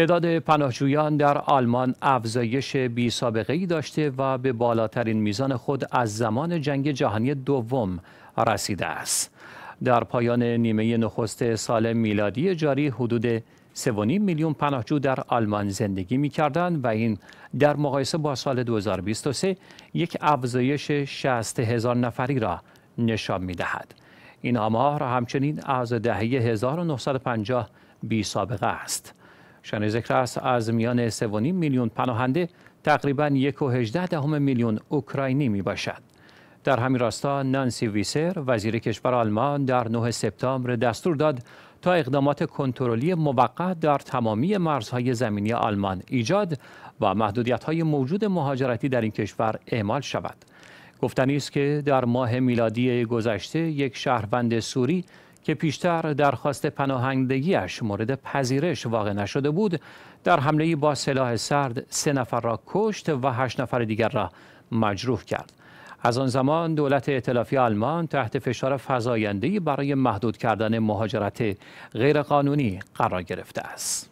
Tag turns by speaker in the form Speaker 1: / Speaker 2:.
Speaker 1: تعداد پناهجویان در آلمان افزایش بی سابقه ای داشته و به بالاترین میزان خود از زمان جنگ جهانی دوم رسیده است. در پایان نیمه نخست سال میلادی جاری حدود 3.5 میلیون پناهجو در آلمان زندگی می کردن و این در مقایسه با سال 2023 یک افزایش 60 هزار نفری را نشان می دهد. این آمار همچنین از دهه 1950 بی سابقه است. شنی ذکر است از میان 3.5 میلیون پناهنده تقریبا 1.18 دهم میلیون اوکراینی می باشد. در همین راستا نانسی ویسر وزیر کشور آلمان در 9 سپتامبر دستور داد تا اقدامات کنترلی موقت در تمامی مرزهای زمینی آلمان ایجاد و محدودیت های موجود مهاجرتی در این کشور اعمال شود. گفتنی است که در ماه میلادی گذشته یک شهروند سوری که پیشتر درخواست پناهندگیش مورد پذیرش واقع نشده بود در حمله با سلاح سرد سه نفر را کشت و هشت نفر دیگر را مجروح کرد از آن زمان دولت اطلافی آلمان تحت فشار فضایندهی برای محدود کردن مهاجرت غیرقانونی قرار گرفته است